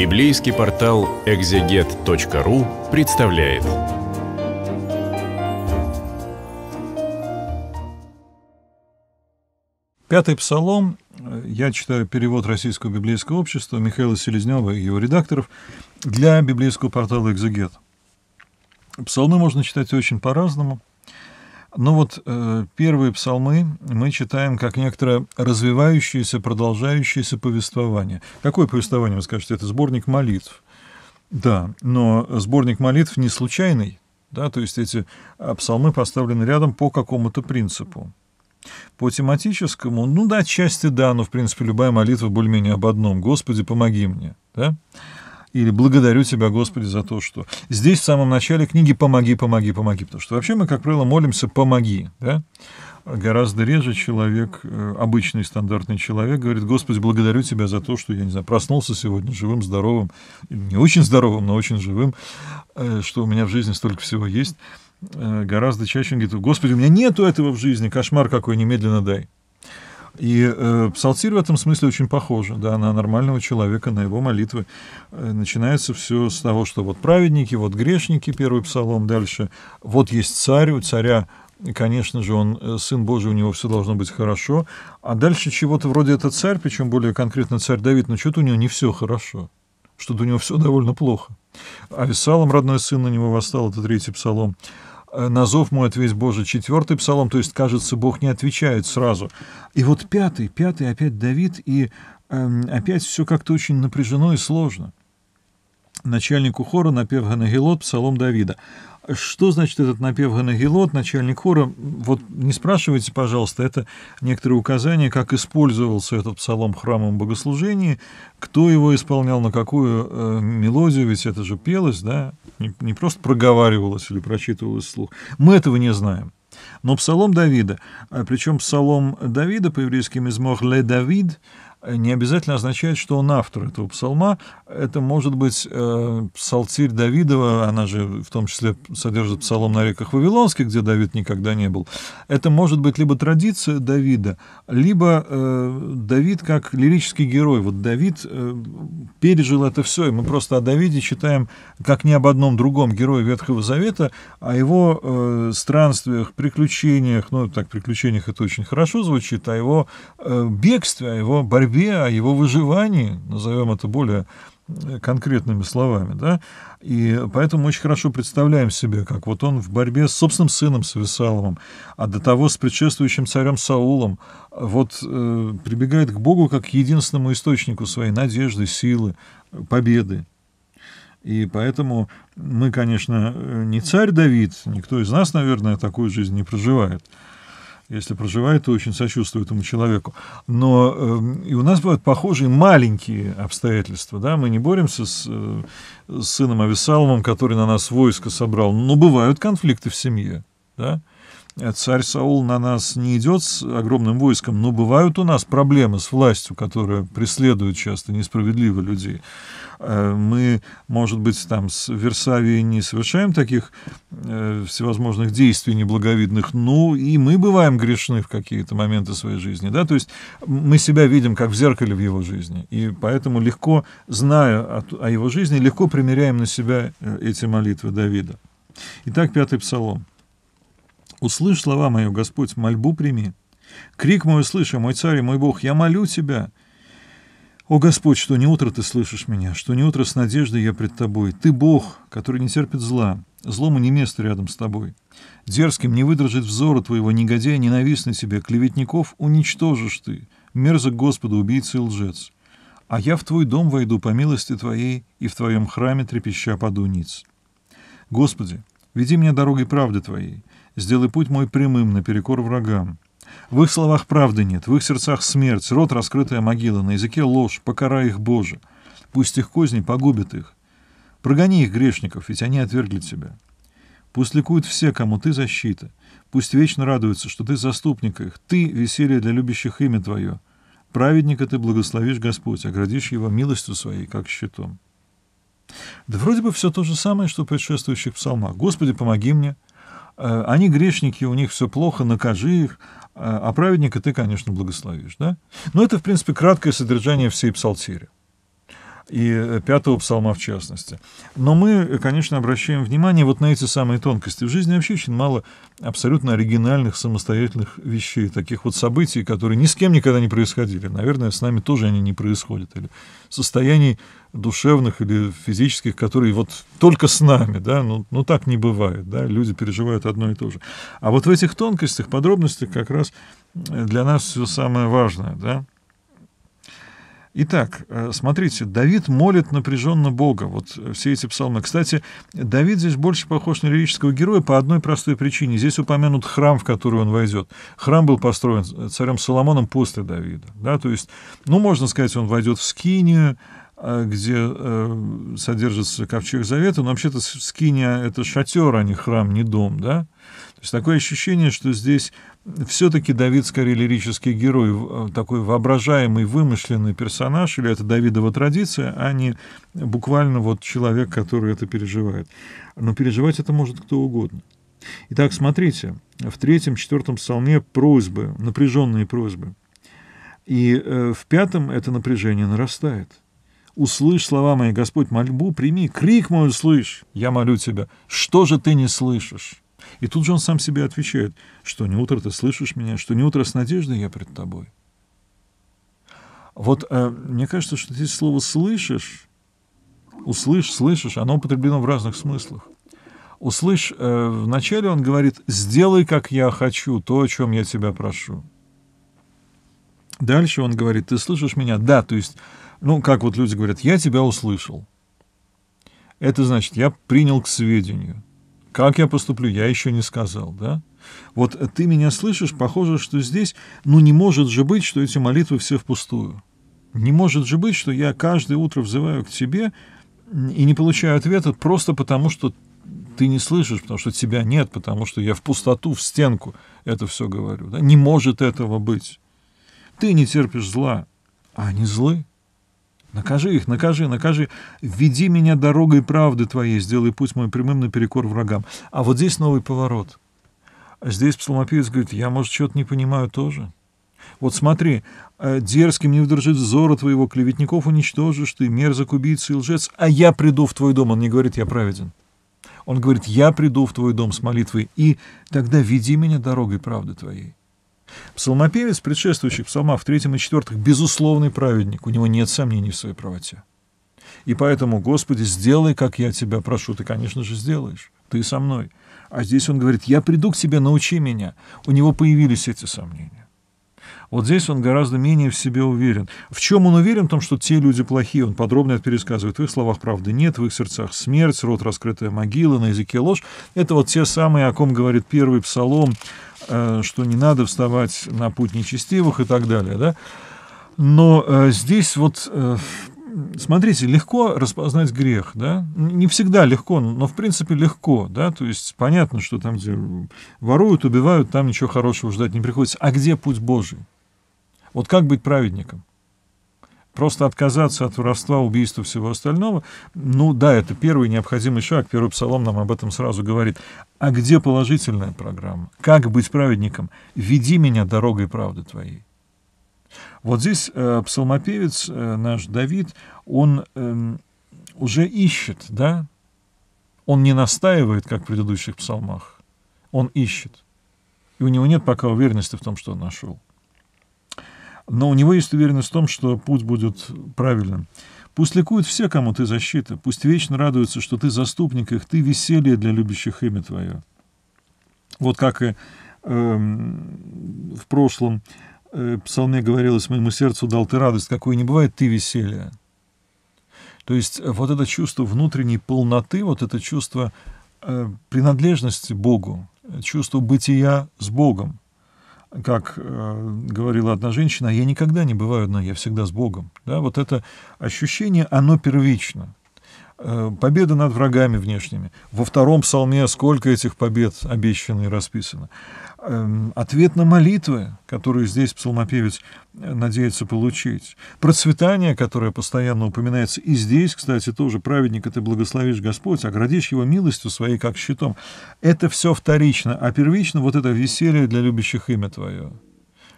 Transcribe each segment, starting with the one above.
Библейский портал экзегет.ру представляет. Пятый псалом. Я читаю перевод Российского библейского общества Михаила Селезнева и его редакторов для библейского портала «Экзегет». Псалмы можно читать очень по-разному. Ну вот э, первые псалмы мы читаем как некоторое развивающееся, продолжающееся повествование. Какое повествование, вы скажете? Это сборник молитв. Да, но сборник молитв не случайный, да, то есть эти а, псалмы поставлены рядом по какому-то принципу. По тематическому, ну да, отчасти да, но в принципе любая молитва более-менее об одном. «Господи, помоги мне», да? или благодарю Тебя, Господи, за то, что... Здесь в самом начале книги «Помоги, помоги, помоги», потому что вообще мы, как правило, молимся «помоги», да? Гораздо реже человек, э, обычный стандартный человек, говорит, Господи, благодарю Тебя за то, что, я не знаю, проснулся сегодня живым, здоровым, не очень здоровым, но очень живым, э, что у меня в жизни столько всего есть. Э, гораздо чаще он говорит, Господи, у меня нету этого в жизни, кошмар какой, немедленно дай. И э, псалтирь в этом смысле очень похожа да, на нормального человека, на его молитвы. Э, начинается все с того, что вот праведники, вот грешники, первый псалом, дальше вот есть царь, у царя конечно же, он э, сын Божий, у него все должно быть хорошо. А дальше чего-то вроде это царь, причем более конкретно царь Давид, но что-то у него не все хорошо, что-то у него все довольно плохо. А Весалом, родной сын, на него восстал, это третий псалом. Э, Назов мой ответь, Боже», четвертый псалом, то есть, кажется, Бог не отвечает сразу. И вот пятый, пятый опять Давид, и э, опять все как-то очень напряжено и сложно начальнику хора напев Ганагелот, псалом Давида. Что значит этот напев Ганагелот, начальник хора? Вот не спрашивайте, пожалуйста, это некоторые указания, как использовался этот псалом в храмовом богослужении, кто его исполнял, на какую э, мелодию, ведь это же пелось, да, не, не просто проговаривалось или прочитывалось вслух. Мы этого не знаем. Но псалом Давида, а причем псалом Давида по-еврейски «Мизмор ле Давид», не обязательно означает, что он автор этого псалма. Это может быть э, псалтирь Давидова, она же в том числе содержит псалом на реках Вавилонских, где Давид никогда не был. Это может быть либо традиция Давида, либо э, Давид как лирический герой. Вот Давид э, пережил это все, и мы просто о Давиде читаем как ни об одном другом герое Ветхого Завета, о а его э, странствиях, приключениях, ну так, приключениях это очень хорошо звучит, о а его э, бегстве, о а его борьбе борьбе, о а его выживании, назовем это более э, конкретными словами, да, и поэтому очень хорошо представляем себе, как вот он в борьбе с собственным сыном Сависаловым, а до того с предшествующим царем Саулом, э, вот э, прибегает к Богу как к единственному источнику своей надежды, силы, победы. И поэтому мы, конечно, э, не царь Давид, никто из нас, наверное, такую жизнь не проживает, если проживает, то очень сочувствую этому человеку. Но э, и у нас бывают похожие маленькие обстоятельства. Да? Мы не боремся с, э, с сыном Авесаловым, который на нас войско собрал. Но бывают конфликты в семье. Да? Э, царь Саул на нас не идет с огромным войском, но бывают у нас проблемы с властью, которая преследует часто несправедливо людей. Э, мы, может быть, там с Версавией не совершаем таких э, всевозможных действий неблаговидных, но ну и мы бываем грешны в какие-то моменты своей жизни, да, то есть мы себя видим как в зеркале в его жизни, и поэтому легко, зная о его жизни, легко примеряем на себя э, эти молитвы Давида. Итак, пятый псалом. Услышь слова мою, Господь, мольбу прими. Крик мой услыши, мой царь и мой Бог, я молю тебя. О, Господь, что не утро ты слышишь меня, что не утро с надеждой я пред тобой. Ты Бог, который не терпит зла, злому не место рядом с тобой. Дерзким не выдержит взора твоего, негодяя ненавистный тебе, клеветников уничтожишь ты, мерзок Господу убийца и лжец. А я в твой дом войду по милости твоей и в твоем храме трепеща паду ниц. Господи, веди меня дорогой правды твоей, сделай путь мой прямым наперекор врагам. В их словах правды нет, в их сердцах смерть, рот раскрытая могила, на языке ложь, покарай их, Боже. Пусть их козни погубят их. Прогони их, грешников, ведь они отвергли тебя. Пусть ликуют все, кому ты защита. Пусть вечно радуются, что ты заступник их, ты — веселье для любящих имя твое. Праведника ты благословишь Господь, оградишь его милостью своей, как щитом. Да вроде бы все то же самое, что в предшествующих псалмах. «Господи, помоги мне!» Э, они грешники, у них все плохо, накажи их, э, а праведника ты, конечно, благословишь. Да? Но это, в принципе, краткое содержание всей псалтири и э, пятого псалма в частности. Но мы, э, конечно, обращаем внимание вот на эти самые тонкости. В жизни вообще очень мало абсолютно оригинальных, самостоятельных вещей, таких вот событий, которые ни с кем никогда не происходили. Наверное, с нами тоже они не происходят. Или состояний душевных или физических, которые вот только с нами, да, ну, ну так не бывает, да, люди переживают одно и то же. А вот в этих тонкостях, подробностях как раз э, для нас все самое важное, да, Итак, э, смотрите, Давид молит напряженно Бога. Вот э, все эти псалмы. Кстати, Давид здесь больше похож на лирического героя по одной простой причине. Здесь упомянут храм, в который он войдет. Храм был построен э, царем Соломоном после Давида. Да? То есть, ну, можно сказать, он войдет в Скинию, Э, где э, содержится ковчег завета, но вообще-то скиния — это шатер, а не храм, не дом, да? То есть такое ощущение, что здесь все-таки Давид скорее лирический герой, э, такой воображаемый, вымышленный персонаж, или это Давидова традиция, а не буквально вот человек, который это переживает. Но переживать это может кто угодно. Итак, смотрите, в третьем, четвертом псалме просьбы, напряженные просьбы. И в пятом это напряжение нарастает – Услышь слова мои, Господь, мольбу прими, крик мой услышь, я молю тебя, что же ты не слышишь? И тут же он сам себе отвечает, что не утро ты слышишь меня, что не утро с надеждой я пред тобой. Вот э, мне кажется, что здесь слово «слышишь», «услышь», «слышишь», оно употреблено в разных смыслах. «Услышь» э, вначале он говорит «сделай, как я хочу, то, о чем я тебя прошу». Дальше он говорит «ты слышишь меня?» Да, то есть ну, как вот люди говорят, я тебя услышал. Это значит, я принял к сведению. Как я поступлю, я еще не сказал, да? Вот ты меня слышишь, похоже, что здесь, ну не может же быть, что эти молитвы все впустую. Не может же быть, что я каждое утро взываю к тебе и не получаю ответа просто потому, что ты не слышишь, потому что тебя нет, потому что я в пустоту, в стенку это все говорю. Да? Не может этого быть. Ты не терпишь зла, а они злы. Накажи их, накажи, накажи. Веди меня дорогой правды твоей, сделай путь мой прямым наперекор врагам. А вот здесь новый поворот. Здесь псалмопевец говорит, я, может, что-то не понимаю тоже. Вот смотри, э, дерзким не удержит взора твоего, клеветников уничтожишь ты, мерзок убийца и лжец, а я приду в твой дом. Он не говорит, я праведен. Он говорит, я приду в твой дом с молитвой, и тогда веди меня дорогой правды твоей. Псалмопевец, предшествующий псалмах в третьем и четвертых, безусловный праведник, у него нет сомнений в своей правоте. И поэтому, Господи, сделай, как я тебя прошу. Ты, конечно же, сделаешь. Ты со мной. А здесь он говорит, я приду к тебе, научи меня. У него появились эти сомнения. Вот здесь он гораздо менее в себе уверен. В чем он уверен? В том, что те люди плохие. Он подробно это пересказывает. В их словах правды нет, в их сердцах смерть, рот раскрытая могила, на языке ложь. Это вот те самые, о ком говорит первый псалом, Э, что не надо вставать на путь нечестивых и так далее. Да? Но э, здесь вот, э, смотрите, легко распознать грех, да? Не всегда легко, но в принципе легко, да? То есть понятно, что там, где воруют, убивают, там ничего хорошего ждать не приходится. А где путь Божий? Вот как быть праведником? Просто отказаться от воровства, убийства, всего остального, ну да, это первый необходимый шаг, первый псалом нам об этом сразу говорит. А где положительная программа? Как быть праведником? Веди меня дорогой правды твоей. Вот здесь э, псалмопевец, э, наш Давид, он э, уже ищет, да? Он не настаивает, как в предыдущих псалмах. Он ищет. И у него нет пока уверенности в том, что он нашел. Но у него есть уверенность в том, что путь будет правильным. Пусть ликуют все, кому ты защита, пусть вечно радуются, что ты заступник их, ты веселье для любящих имя твое. Вот как и э, в прошлом э, псалме говорилось, моему сердцу дал ты радость, какой не бывает, ты веселье. То есть э, вот это чувство внутренней полноты, вот это чувство э, принадлежности Богу, э, чувство бытия с Богом, как э, говорила одна женщина, я никогда не бываю одна, я всегда с Богом. Да, вот это ощущение, оно первично. Э, победа над врагами внешними. Во втором псалме сколько этих побед обещано и расписано. Эм, ответ на молитвы, которые здесь псалмопевец э, надеется получить, процветание, которое постоянно упоминается, и здесь, кстати, тоже праведника ты благословишь Господь, оградишь его милостью своей, как щитом. Это все вторично, а первично вот это веселье для любящих имя твое.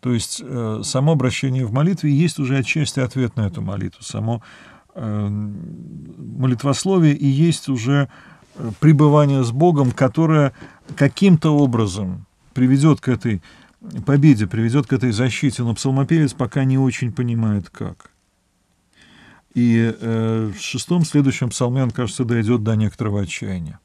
То есть э, само обращение в молитве есть уже отчасти ответ на эту молитву, само эм, молитвословие и есть уже э, пребывание с Богом, которое каким-то образом приведет к этой победе, приведет к этой защите, но псалмопевец пока не очень понимает, как. И э, в шестом следующем псалме он, кажется, дойдет до некоторого отчаяния.